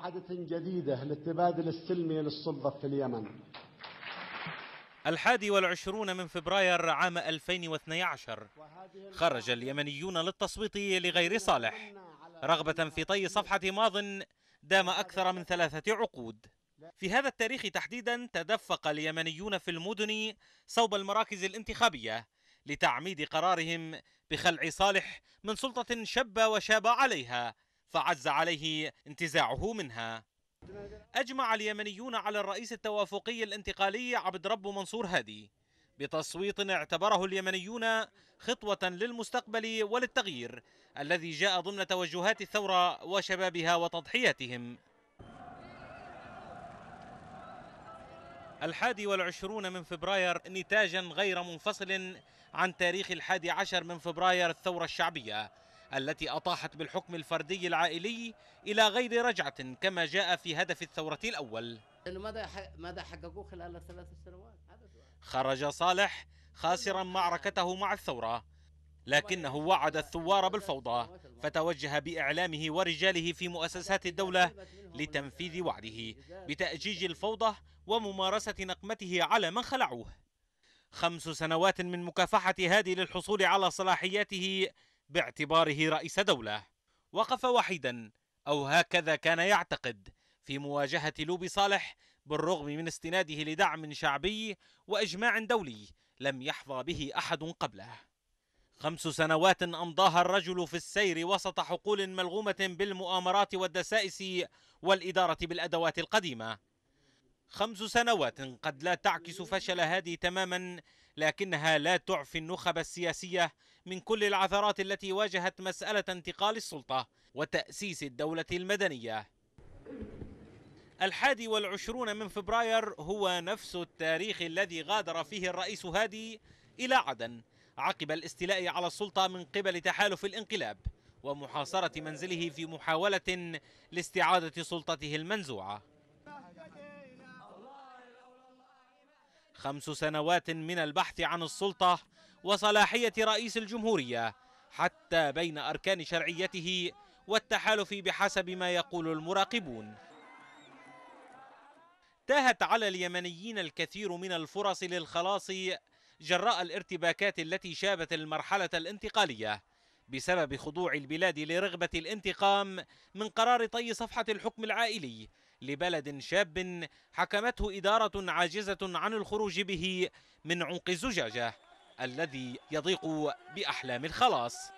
قاعدة جديدة للتبادل السلمي للسلطة في اليمن الحادي والعشرون من فبراير عام 2012 خرج اليمنيون للتصويت لغير صالح رغبة في طي صفحة ماض دام أكثر من ثلاثة عقود في هذا التاريخ تحديدا تدفق اليمنيون في المدن صوب المراكز الانتخابية لتعميد قرارهم بخلع صالح من سلطة شب وشاب عليها فعز عليه انتزاعه منها أجمع اليمنيون على الرئيس التوافقي الانتقالي عبد رب منصور هادي بتصويت اعتبره اليمنيون خطوة للمستقبل وللتغيير الذي جاء ضمن توجهات الثورة وشبابها وتضحياتهم الحادي والعشرون من فبراير نتاجا غير منفصل عن تاريخ الحادي عشر من فبراير الثورة الشعبية التي أطاحت بالحكم الفردي العائلي إلى غير رجعة كما جاء في هدف الثورة الأول ماذا حققوه خلال ثلاث سنوات خرج صالح خاسرا معركته مع الثورة لكنه وعد الثوار بالفوضى فتوجه بإعلامه ورجاله في مؤسسات الدولة لتنفيذ وعده بتأجيج الفوضى وممارسة نقمته على من خلعوه خمس سنوات من مكافحة هادي للحصول على صلاحياته باعتباره رئيس دولة وقف وحيدا أو هكذا كان يعتقد في مواجهة لوبي صالح بالرغم من استناده لدعم شعبي وإجماع دولي لم يحظى به أحد قبله خمس سنوات أمضاها الرجل في السير وسط حقول ملغومة بالمؤامرات والدسائس والإدارة بالأدوات القديمة خمس سنوات قد لا تعكس فشل هادي تماما لكنها لا تعفي النخب السياسية من كل العثرات التي واجهت مسألة انتقال السلطة وتأسيس الدولة المدنية الحادي والعشرون من فبراير هو نفس التاريخ الذي غادر فيه الرئيس هادي إلى عدن عقب الاستيلاء على السلطة من قبل تحالف الانقلاب ومحاصرة منزله في محاولة لاستعادة سلطته المنزوعة خمس سنوات من البحث عن السلطة وصلاحية رئيس الجمهورية حتى بين أركان شرعيته والتحالف بحسب ما يقول المراقبون تاهت على اليمنيين الكثير من الفرص للخلاص جراء الارتباكات التي شابت المرحلة الانتقالية بسبب خضوع البلاد لرغبة الانتقام من قرار طي صفحة الحكم العائلي لبلد شاب حكمته إدارة عاجزة عن الخروج به من عمق الزجاجة الذي يضيق بأحلام الخلاص